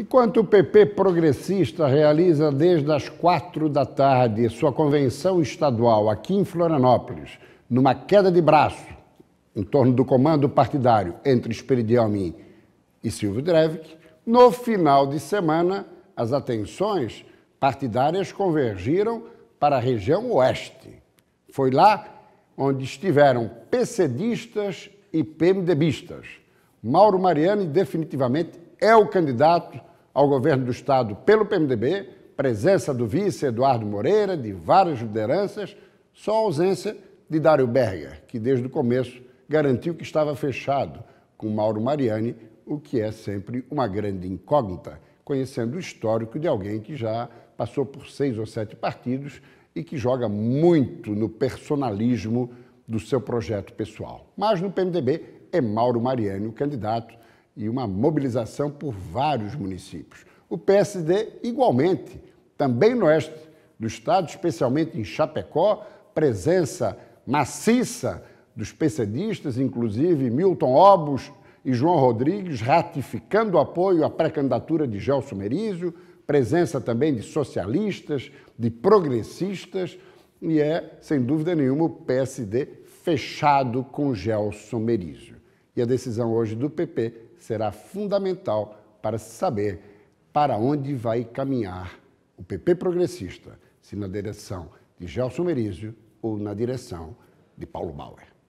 Enquanto o PP progressista realiza desde as quatro da tarde sua convenção estadual aqui em Florianópolis, numa queda de braço em torno do comando partidário entre Esperidião e Silvio Drevic, no final de semana as atenções partidárias convergiram para a região oeste. Foi lá onde estiveram PCDistas e PMDBistas. Mauro Mariani definitivamente é o candidato ao governo do Estado pelo PMDB, presença do vice Eduardo Moreira, de várias lideranças, só a ausência de Dário Berger, que desde o começo garantiu que estava fechado com Mauro Mariani, o que é sempre uma grande incógnita, conhecendo o histórico de alguém que já passou por seis ou sete partidos e que joga muito no personalismo do seu projeto pessoal. Mas no PMDB é Mauro Mariani o candidato e uma mobilização por vários municípios. O PSD, igualmente, também no oeste do estado, especialmente em Chapecó, presença maciça dos PCDistas, inclusive Milton Obos e João Rodrigues, ratificando o apoio à pré-candidatura de Gelson Merizio, presença também de socialistas, de progressistas, e é, sem dúvida nenhuma, o PSD fechado com Gelson Merizio. E a decisão hoje do PP será fundamental para se saber para onde vai caminhar o PP progressista, se na direção de Gelson Merizio ou na direção de Paulo Bauer.